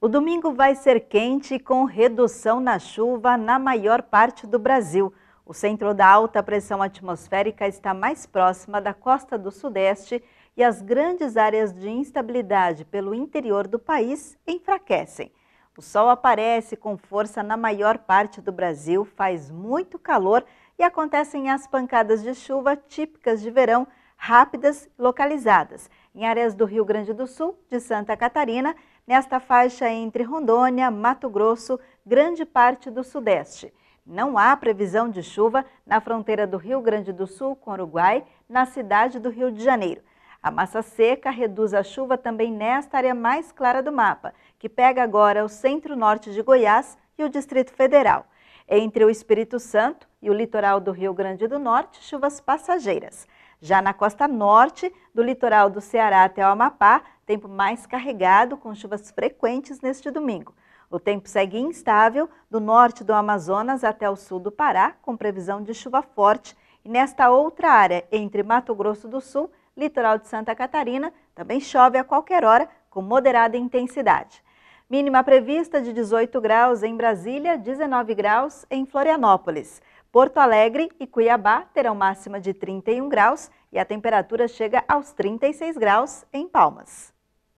O domingo vai ser quente com redução na chuva na maior parte do Brasil. O centro da alta pressão atmosférica está mais próxima da costa do Sudeste e as grandes áreas de instabilidade pelo interior do país enfraquecem. O sol aparece com força na maior parte do Brasil, faz muito calor e acontecem as pancadas de chuva típicas de verão rápidas localizadas em áreas do Rio Grande do Sul, de Santa Catarina, nesta faixa entre Rondônia, Mato Grosso, grande parte do Sudeste. Não há previsão de chuva na fronteira do Rio Grande do Sul com o Uruguai, na cidade do Rio de Janeiro. A massa seca reduz a chuva também nesta área mais clara do mapa, que pega agora o centro-norte de Goiás e o Distrito Federal. Entre o Espírito Santo e o litoral do Rio Grande do Norte, chuvas passageiras. Já na costa norte, do litoral do Ceará até o Amapá, tempo mais carregado com chuvas frequentes neste domingo. O tempo segue instável do norte do Amazonas até o sul do Pará, com previsão de chuva forte. E nesta outra área, entre Mato Grosso do Sul, litoral de Santa Catarina, também chove a qualquer hora, com moderada intensidade. Mínima prevista de 18 graus em Brasília, 19 graus em Florianópolis. Porto Alegre e Cuiabá terão máxima de 31 graus e a temperatura chega aos 36 graus em Palmas.